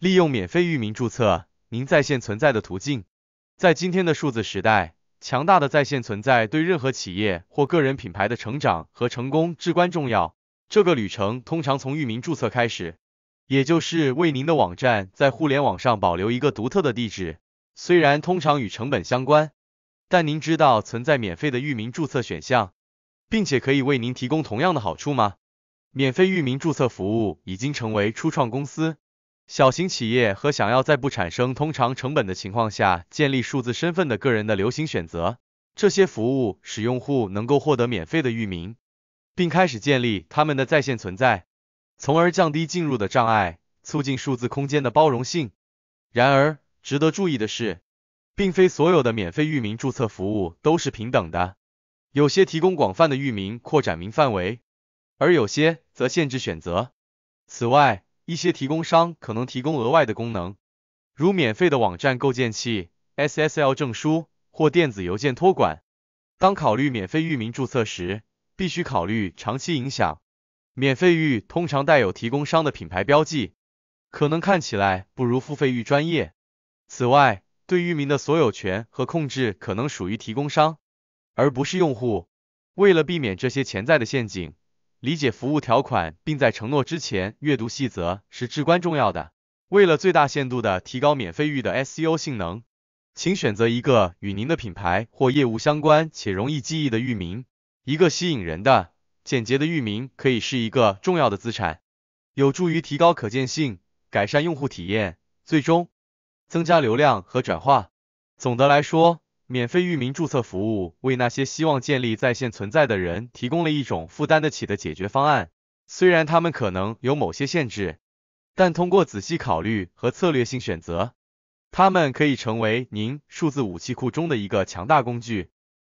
利用免费域名注册，您在线存在的途径。在今天的数字时代，强大的在线存在对任何企业或个人品牌的成长和成功至关重要。这个旅程通常从域名注册开始，也就是为您的网站在互联网上保留一个独特的地址。虽然通常与成本相关，但您知道存在免费的域名注册选项，并且可以为您提供同样的好处吗？免费域名注册服务已经成为初创公司。小型企业和想要在不产生通常成本的情况下建立数字身份的个人的流行选择。这些服务使用户能够获得免费的域名，并开始建立他们的在线存在，从而降低进入的障碍，促进数字空间的包容性。然而，值得注意的是，并非所有的免费域名注册服务都是平等的。有些提供广泛的域名扩展名范围，而有些则限制选择。此外，一些提供商可能提供额外的功能，如免费的网站构建器、SSL 证书或电子邮件托管。当考虑免费域名注册时，必须考虑长期影响。免费域通常带有提供商的品牌标记，可能看起来不如付费域专业。此外，对域名的所有权和控制可能属于提供商，而不是用户。为了避免这些潜在的陷阱。理解服务条款，并在承诺之前阅读细则是至关重要的。为了最大限度的提高免费域的 SEO 性能，请选择一个与您的品牌或业务相关且容易记忆的域名。一个吸引人的、简洁的域名可以是一个重要的资产，有助于提高可见性，改善用户体验，最终增加流量和转化。总的来说，免费域名注册服务为那些希望建立在线存在的人提供了一种负担得起的解决方案。虽然他们可能有某些限制，但通过仔细考虑和策略性选择，他们可以成为您数字武器库中的一个强大工具。